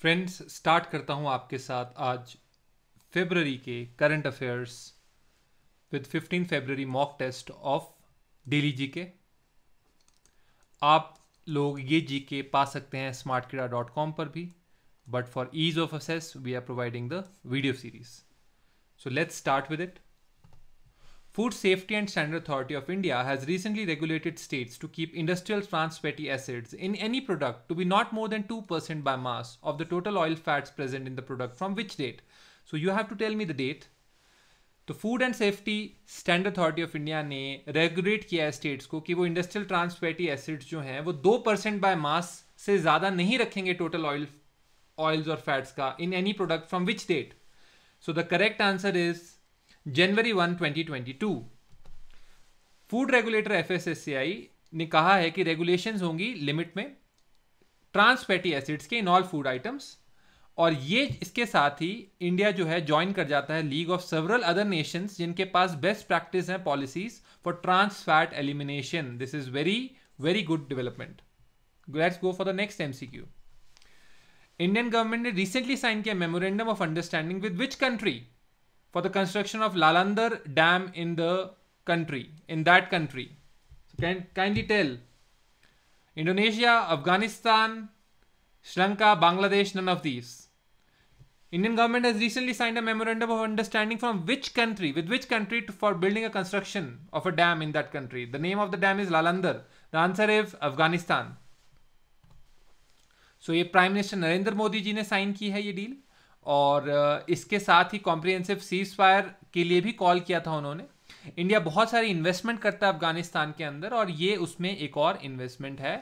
Friends start करता हूँ आपके साथ आज फेबररी के current affairs with 15 February mock test of daily G K आप लोग ये जी के पा सकते हैं स्मार्ट किरा डॉट कॉम पर भी but for ease of access we are providing the video series so let's start with it Food Safety and Standard Authority of India has recently regulated states to keep industrial trans fatty acids in any product to be not more than 2% by mass of the total oil fats present in the product from which date. So you have to tell me the date. The Food and Safety Standard Authority of India ne regulate kiya states ko ki wo industrial trans fatty acids jo hain wo 2% by mass se zyada nahi rakhenge total oil oils or fats ka in any product from which date. So the correct answer is January 1, 2022 food regulator F ने कहा है कि regulations होंगी limit में trans fatty acids के in all food items और ये इसके साथ ही इंडिया जो है ज्वाइन कर जाता है league of several other nations जिनके पास बेस्ट प्रैक्टिस हैं policies for trans fat elimination this is very very good development let's go for the next MCQ Indian government ने रिसेंटली साइन किया memorandum of understanding with which country for the construction of Lalandar Dam in the country, in that country. So can kindly tell. Indonesia, Afghanistan, Sri Lanka, Bangladesh, none of these. Indian government has recently signed a memorandum of understanding from which country, with which country to, for building a construction of a dam in that country. The name of the dam is Lalandar. The answer is Afghanistan. so, ये Prime Minister Narendra Modi ji signed sign की है ये और इसके साथ ही comprehensive cease fire के लिए भी कॉल किया था उन्होंने इंडिया बहुत सारी इन्वेस्टमेंट करता है अफगानिस्तान के अंदर और ये उसमें एक और इन्वेस्टमेंट है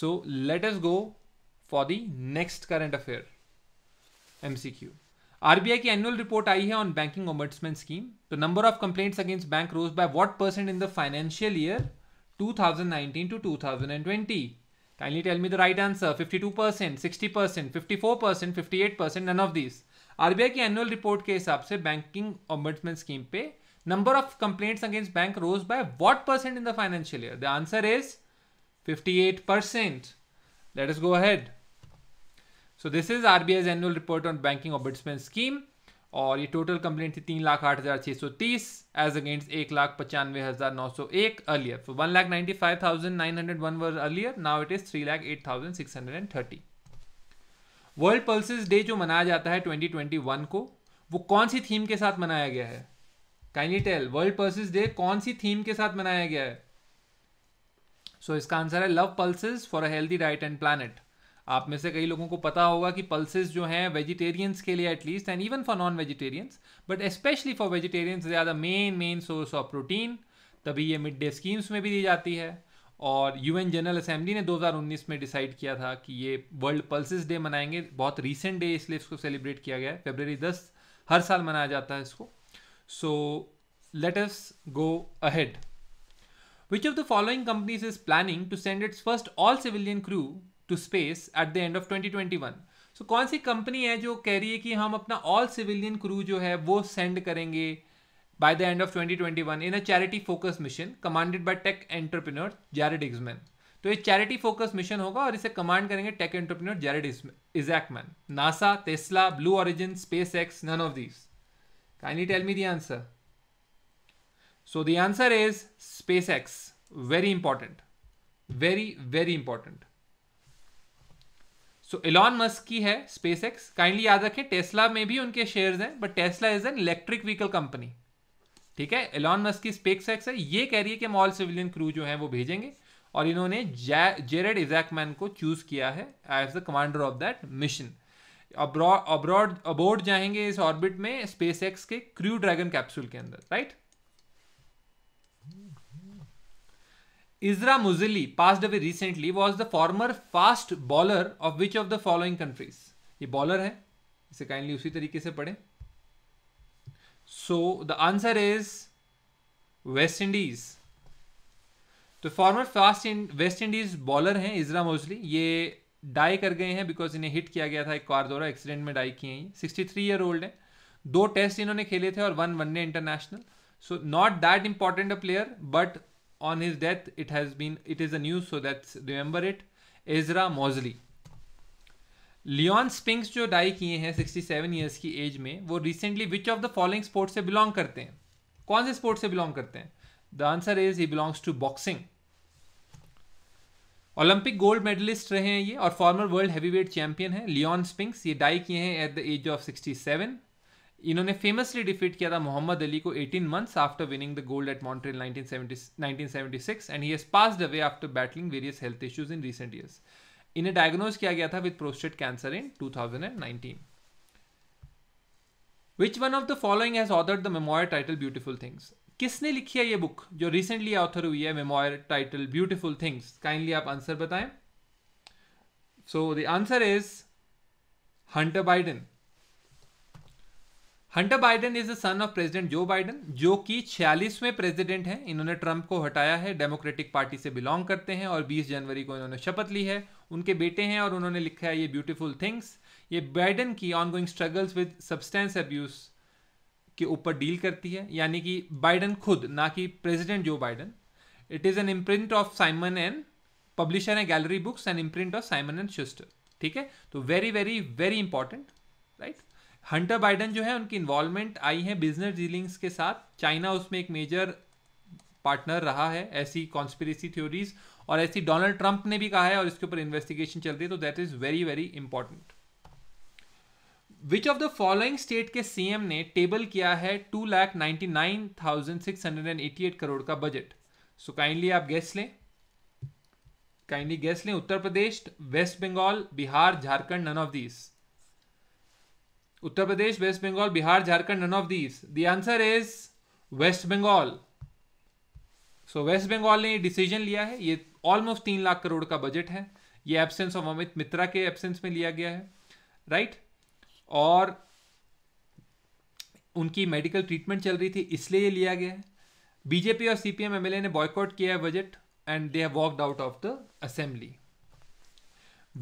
so let us go for the next current affair MCQ RBI की एनुअल रिपोर्ट आई है ऑन बैंकिंग ओम्बर्ट्समैन स्कीम तो number of complaints against bank rose by what percent in the financial year nineteen to twenty Kindly tell me the right answer. 52%, 60%, 54%, 58%, none of these. RBI annual report के हिसाब से banking ombudsman scheme पे number of complaints against bank rose by what percent in the financial year? The answer is 58%. Let us go ahead. So this is RBI's annual report on banking ombudsman scheme. और ये total complaint थी तीन लाख आठ हज़ार छः सौ तीस as against एक लाख पचानवे हज़ार नौ सौ एक earlier one lakh ninety five thousand nine hundred one were earlier now it is three lakh eight thousand six hundred and thirty world pulses day जो मनाया जाता है ट्वेंटी ट्वेंटी वन को वो कौन सी थीम के साथ मनाया गया है kindly tell world pulses day कौन सी थीम के साथ मनाया गया है सो so, इसका आंसर है love pulses for a healthy diet and planet आप में से कई लोगों को पता होगा कि पल्सेस जो हैं वेजिटेरियंस के लिए at least and even for non vegetarians but specially for vegetarians they are the main main source of protein तभी ये मिड डे स्कीम्स में भी दी जाती है और यूएन जनरल असेंबली ने 2019 में डिसाइड किया था कि ये वर्ल्ड पल्सेस डे मनाएंगे बहुत रीसेंट डे इसलिए इसको सेलिब्रेट किया गया है फेबररी दस हर साल मनाया जाता है इसको so let us go ahead which of the following companies is planning to send its first all civilian crew to space at the end of 2021 so so, कौन सी कंपनी है जो कह रही है कि हम अपना ऑल सिविलियन क्रू जो है वो सेंड करेंगे by the end of 2021 in a charity focus mission commanded by tech entrepreneur Jared इग्जमैन तो ये चैरिटी फोकस मिशन होगा और इसे कमांड करेंगे tech entrepreneur Jared Isaacman NASA Tesla Blue Origin SpaceX none of these kindly tell me the answer so the answer is SpaceX very important very very important so Elon Musk की है space x kindly याद रखें Tesla में भी उनके shares हैं but Tesla is an electric vehicle company ठीक है इलॉन मस्क की स्पेस एक्स है ये कह रही है कि हम ऑल सिविलियन क्रू जो है वो भेजेंगे और इन्होंने जेरेड इजैकमैन को चूज किया है as the commander of that mission abroad aboard जाएंगे इस ऑर्बिट में स्पेस एक्स के क्रू ड्रैगन कैप्सूल के अंदर right Isra Muzili passed away recently was the former fast bowler of which of the following countries? ये bowler है इसे kindly उसी तरीके से पढ़ें so the answer is West Indies तो former fast West Indies bowler हैं इजरा मोजली ये डाई कर गए हैं बिकॉज इन्हें हिट किया गया था एक कार द्वारा एक्सीडेंट में डाई किए हैं सिक्सटी थ्री ईयर ओल्ड है दो टेस्ट इन्होंने खेले थे और one one day international so not that important a player but on his death it has been it is a news so that's remember it ezra Moseley Leon Spinks जो die किए हैं 67 years की age में वो recently which of the following sport से belong करते हैं कौन से स्पोर्ट से बिलोंग करते हैं the answer is he belongs to boxing Olympic gold medalist रहे हैं ये और फॉर्मर वर्ल्ड हैवीवेट चैंपियन है लियोन स्पिंग्स ये डाई किए हैं एट द एज ऑफ 67 इन्होंने फेमसली डिफीट किया था मोहम्मद अली को 18 months after winning the gold at Montreal 1976 and he has passed away after battling various health issues in recent years इन्हें diagnose किया गया था with prostate cancer in 2019 which one of the following has ordered the memoir title Beautiful Things किसने लिखी है ये book जो recently author हुई है memoir title Beautiful Things kindly आप आंसर बताएं so the answer is Hunter Biden Hunter Biden is the son of President Joe Biden जो कि छियालीसवें प्रेसिडेंट हैं इन्होंने ट्रंप को हटाया है डेमोक्रेटिक पार्टी से बिलोंग करते हैं और 20 जनवरी को इन्होंने शपथ ली है उनके बेटे हैं और उन्होंने लिखा है ये ब्यूटीफुल थिंग्स ये बाइडेन की ongoing struggles with substance abuse के ऊपर डील करती है यानी कि बाइडन खुद ना कि President Joe Biden it is an imprint of Simon and publisher है Gallery Books and imprint of Simon and Schuster ठीक है तो very very very important right Hunter Biden जो है उनकी इन्वॉल्वमेंट आई है बिजनेस डीलिंग्स के साथ चाइना उसमें एक मेजर पार्टनर रहा है ऐसी कॉन्स्पिरेसी थ्योरीज और ऐसी डोनाल्ड ट्रंप ने भी कहा है और इसके ऊपर इन्वेस्टिगेशन चल रही है तो that is very very important which of the following state के सीएम ने टेबल किया है two lakh ninety nine thousand six hundred and eighty eight crore का बजट सो काइंडली आप गैस लें काइंडली गैस लें Uttar Pradesh West Bengal Bihar Jharkhand none of these Uttar Pradesh West Bengal Bihar Jharkhand none of these The answer is West Bengal so West Bengal ने ये decision लिया है ये almost तीन लाख करोड़ का बजट है ये एब्सेंस ऑफ अमित मित्रा के एब्सेंस में लिया गया है राइट right? और उनकी मेडिकल ट्रीटमेंट चल रही थी इसलिए ये लिया गया है बीजेपी और सीपीएम एमएलए ने बॉयकॉट किया है budget and they have walked out of the assembly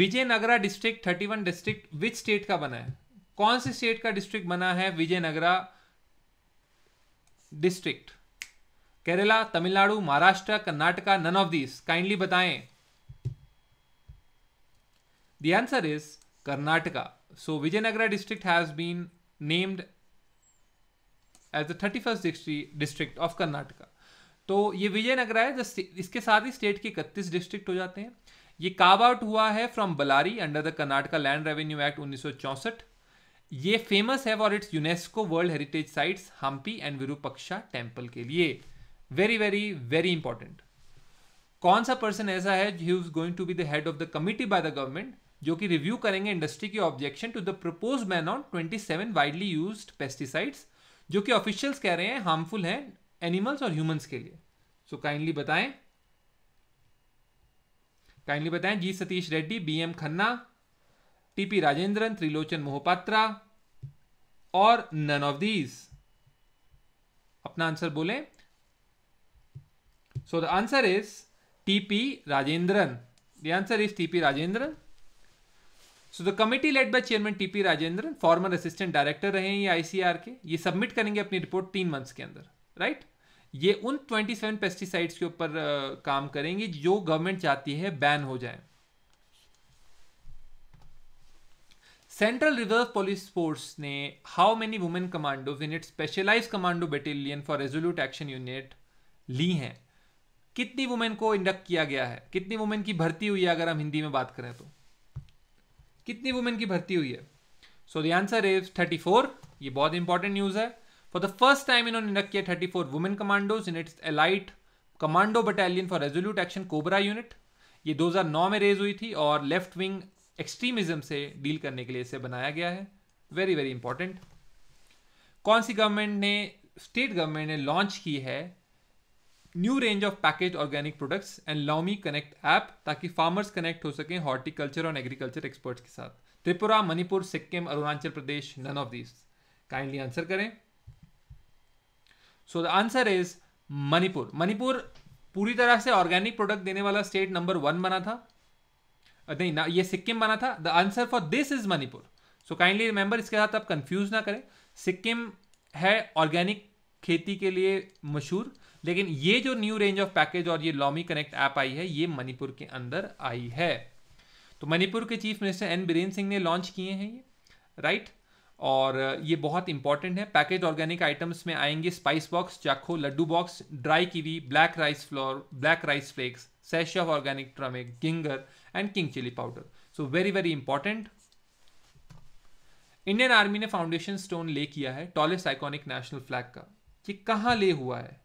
Vijayanagara district thirty one district which state का बना है कौन से स्टेट का डिस्ट्रिक्ट बना है Vijayanagara district Kerala Tamil Nadu Maharashtra Karnataka none of this kindly बताएं The answer is Karnataka. So Vijayanagara district has been named as the first district of Karnataka. तो ये विजयनगरा है इसके साथ ही स्टेट के इकतीस डिस्ट्रिक्ट हो जाते हैं ये काब आउट हुआ है from Ballari under the Karnataka land revenue act उन्नीस ये फेमस है for its UNESCO world heritage sites Hampi and Virupaksha temple के लिए वेरी वेरी वेरी इंपॉर्टेंट कौन सा पर्सन ऐसा है he is going to be the head of the committee by the government जो कि रिव्यू करेंगे इंडस्ट्री की objection to the propose ban on twenty seven widely use pesticides जो कि ऑफिशियल्स कह रहे हैं हार्मफुल हैं एनिमल्स और ह्यूमंस के लिए सो काइंडली बताएं काइंडली बताएं जी Satish Reddy B M Khanna TP Rajendran Trilochan Mohapatra और नन ऑफ दीज अपना आंसर बोले so the answer is TP Rajendran the answer is TP Rajendran so the committee led by chairman TP Rajendran former assistant director रहे हैं ये आईसीआर के ये सबमिट करेंगे अपनी रिपोर्ट तीन मंथ्स के अंदर राइट right? ये उन 27 पेस्टिसाइड्स के ऊपर काम करेंगी जो गवर्नमेंट चाहती है बैन हो जाए सेंट्रल रिजर्व पुलिस फोर्स ने how many women commandos in it specialise commando battalion for resolute action unit ली हैं कितनी वुमेन को इंडक्ट किया गया है कितनी वुमेन की भर्ती हुई है अगर हम हिंदी में बात करें तो कितनी वुमेन की भर्ती हुई है सो द आंसर इज 34 ये बहुत इंपॉर्टेंट न्यूज़ है फॉर द फर्स्ट टाइम इन्होंने इंडक्ट किया 34 women commando in its elite commando battalion for resolute action COBRA unit ये 2009 में रेज हुई थी और लेफ्ट विंग एक्सट्रीमिज्म से डील करने के लिए इसे बनाया गया है वेरी वेरी इंपॉर्टेंट कौन सी गवर्नमेंट ने स्टेट गवर्नमेंट ने लॉन्च की है new range of package organic products and लॉमी कनेक्ट ऐप ताकि फार्मर्स कनेक्ट हो सकें हॉर्टिकल्चर और एग्रीकल्चर एक्सपर्ट्स के साथ Tripura Manipur Sikkim Arunachal Pradesh none of this kindly answer करें so the answer is Manipur Manipur पूरी तरह से ऑर्गेनिक प्रोडक्ट देने वाला स्टेट नंबर वन बना था नहीं ना ये सिक्किम बना था the answer for this is Manipur so kindly remember इसके साथ आप कंफ्यूज ना करें सिक्किम है ऑर्गेनिक खेती के लिए मशहूर लेकिन ये जो न्यू रेंज ऑफ पैकेज और ये लॉमी कनेक्ट ऐप आई है ये मणिपुर के अंदर आई है तो मणिपुर के chief minister N Biren Singh ने लॉन्च किए हैं ये राइट और ये बहुत इंपॉर्टेंट है पैकेज ऑर्गेनिक आइटम्स में आएंगे spice box Chakhao laddu box dry kiwi black rice flour black rice flakes sachet of organic turmeric ginger and king chilli powder so very very important Indian army ने foundation stone lay किया है tallest iconic national flag का कि कहाँ ले हुआ है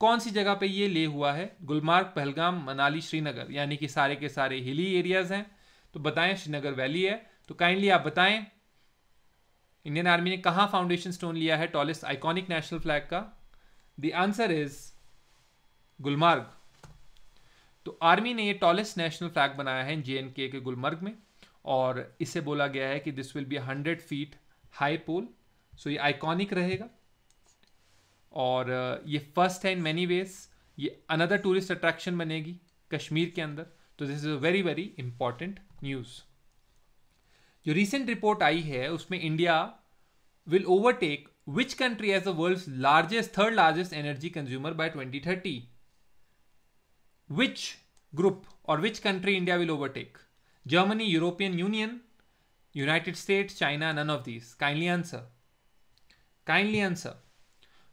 कौन सी जगह पे ये ले हुआ है गुलमार्ग पहलगाम मनाली श्रीनगर यानी कि सारे के सारे हिली एरियाज हैं तो बताएं श्रीनगर वैली है तो काइंडली आप बताएं इंडियन आर्मी ने कहाँ फाउंडेशन स्टोन लिया है टॉलेस्ट आइकॉनिक नेशनल फ्लैग का द आंसर इज गुलमार्ग तो आर्मी ने ये टॉलेस्ट नेशनल फ्लैग बनाया है जे के गुलमर्ग में और इसे बोला गया है कि this will be hundred feet high pole so ये आइकॉनिक रहेगा और uh, ये फर्स्ट है इन मैनी वेज ये अनदर टूरिस्ट अट्रैक्शन बनेगी कश्मीर के अंदर तो this is a very very important news जो रिसेंट रिपोर्ट आई है उसमें India will overtake which country as a world largest third largest energy consumer by thirty which group or which country India will overtake? Germany, European Union, United States, China, none of these. Kindly answer. Kindly answer.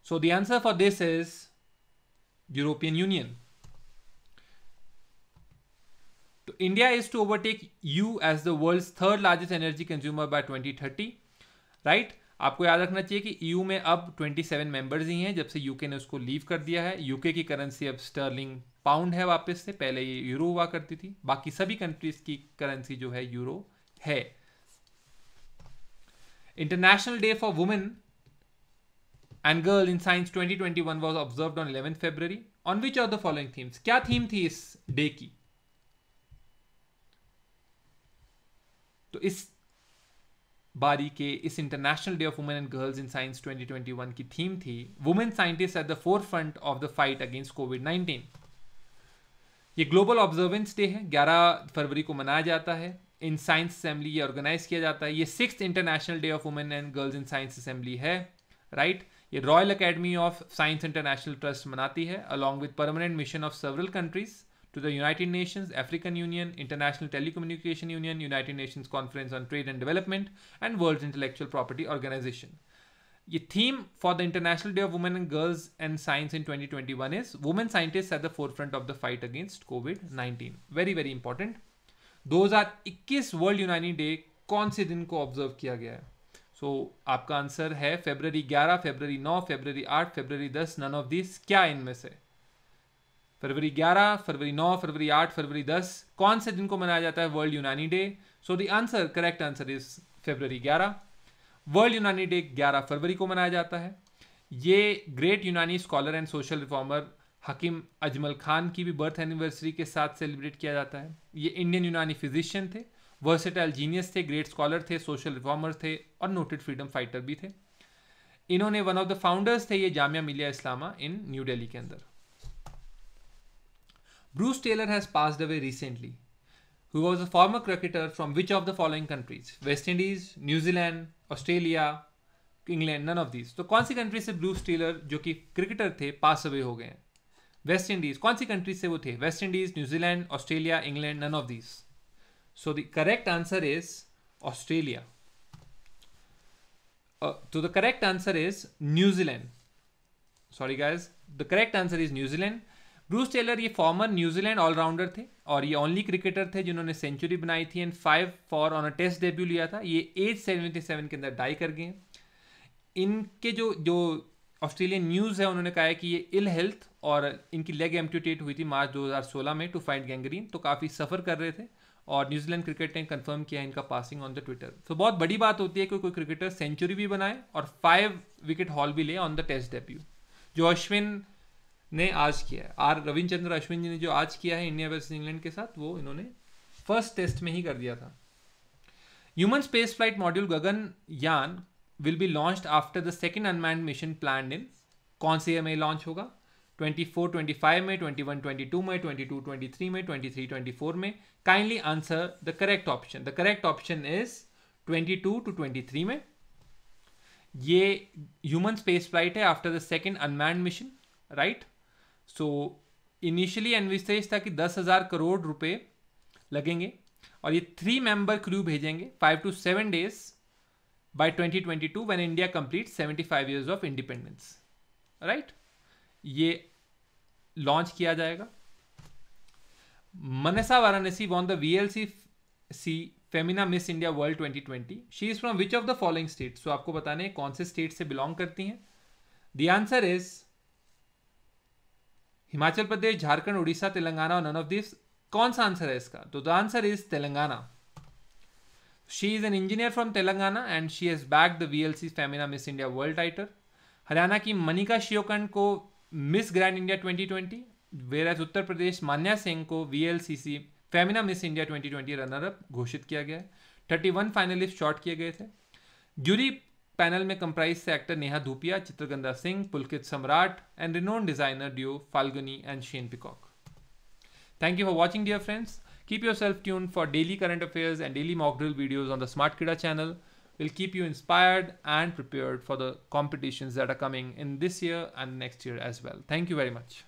So the answer for this is European Union. So India is to overtake you as the world's third largest energy consumer by 2030, right? आपको याद रखना चाहिए कि EU e में अब 27 members ही हैं जब से यूके ने उसको लीव कर दिया है यूके की करेंसी अब स्टर्लिंग पाउंड है वापस से पहले ये यूरो हुआ करती थी बाकी सभी कंट्रीज की करेंसी जो है यूरो है international day for women and girl in science 2021 was observe on eleven February on which are the following themes क्या थीम थी इस डे की तो इस बारी के इस international day of women and girls in science 2021 की थीम थी women scientist at the fore front of the fight against COVID 19 ये ग्लोबल ऑब्जर्वेंस डे है 11 फरवरी को मनाया जाता है इन साइंस असेंबली ये ऑर्गेनाइज किया जाता है ये six international day of women and girls in science assembly है राइट right? ये royal academy of science international trust मनाती है along with permanent mission of several countries to the United Nations, African Union, International Telecommunication Union, United Nations Conference on Trade and Development, and World Intellectual Property Organization. The theme for the International Day of Women and Girls and Science in 2021 is Women Scientists at the Forefront of the Fight Against COVID 19. Very, very important. Those are 21 World United Day. कौन से दिन को observe so, आपका आंसर है February 11, February 9, February 8, February 10, none of this क्या इनमें से फरवरी 11 फरवरी 9 फरवरी 8 फरवरी 10 कौन से दिन को मनाया जाता है world Unani day so the answer correct answer is February 11 world Unani day 11 फरवरी को मनाया जाता है ये great Unani scholar and social reformer Hakim Ajmal Khan की भी बर्थ एनिवर्सरी के साथ सेलिब्रेट किया जाता है ये इंडियन यूनानी फिजिशियन थे वर्सेटाइल जीनियस थे ग्रेट स्कॉलर थे सोशल रिफॉर्मर थे और नोटेड फ्रीडम फाइटर भी थे इन्होंने वन ऑफ द फाउंडर्स थे ये जामिया मिलिया इस्लामा इन न्यू डेली के अंदर Bruce Taylor has passed away recently. Who was a former cricketer from which of the following countries? West Indies, New Zealand, Australia, England, none of these. So, which country is Bruce Taylor, who was a cricketer, passed away? Ho gaye? West Indies. Which country was he? West Indies, New Zealand, Australia, England, none of these. So, the correct answer is Australia. so, uh, the correct answer is New Zealand. Sorry, guys. The correct answer is New Zealand. Bruce Taylor ये former New Zealand allrounder थे और ये only cricketer थे जिन्होंने century बनाई थी and five for on a test debut लिया था ये एज सेवेंटी सेवन के अंदर डाई कर गए इनके जो जो ऑस्ट्रेलियन न्यूज़ है उन्होंने कहा है कि ये इल हेल्थ और इनकी लेग एम्प्यूटेट हुई थी मार्च 2016 में टू फाइट गैंग्रीन तो काफ़ी सफ़र कर रहे थे और न्यूजीलैंड क्रिकेट ने कंफर्म किया इनका पासिंग ऑन द ट्विटर तो बहुत बड़ी बात होती है कि कोई क्रिकेटर सेंचुरी भी बनाए और फाइव विकेट हॉल भी ले ऑन द टेस्ट डेब्यू जो अश्विन ने आज किया है आर रविचंद्र अश्विन जी ने जो आज किया है इंडिया वर्सेज इंग्लैंड के साथ वो इन्होंने फर्स्ट टेस्ट में ही कर दिया था human space flight module Gaganyaan will be launch after the second unmanned mission plan in कौन से ईयर में लॉन्च होगा 24, 25 में 21, 22 में 22, 23 में 23, 24 में kindly answer the correct option the correct option is 22 to 23 में ये ह्यूमन स्पेस फ्लाइट है after the second unmanned mission right so initially envisage था कि दस हज़ार करोड़ रुपए लगेंगे और ये थ्री मेंबर क्रू भेजेंगे five to seven days by 2022 when India complete seventy five years of independence right ये लॉन्च किया जाएगा मनसा Varanasi won the V L C C Femina Miss India World twenty twenty she is from which of the following state so आपको बताने कौन से state से belong करती हैं the answer is Himachal Pradesh Jharkhand Orissa Telangana और नन ऑफ दिस कौन सा आंसर है इसका तो the answer is Telangana she is an engineer from Telangana and she has bagged the V L C Femina Miss India World title Haryana की मनिका शियोकंड को Miss Grand India 2020 where as Uttar Pradesh Manya Singh को V L C C Femina Miss India 2020 runner up घोषित किया गया है thirty one finalist shot किए गए थे ज्यूरी Panel में comprise actor Neha Dhupia, Dhupia Singh, Pulkit Samrat, and renowned designer duo duo and Shane Shane Thank you for watching, dear friends. Keep yourself tuned for daily current affairs and daily mock drill videos on the Smart Kida channel. will keep you inspired and prepared for the competitions that are coming in this year and next year as well. Thank you very much.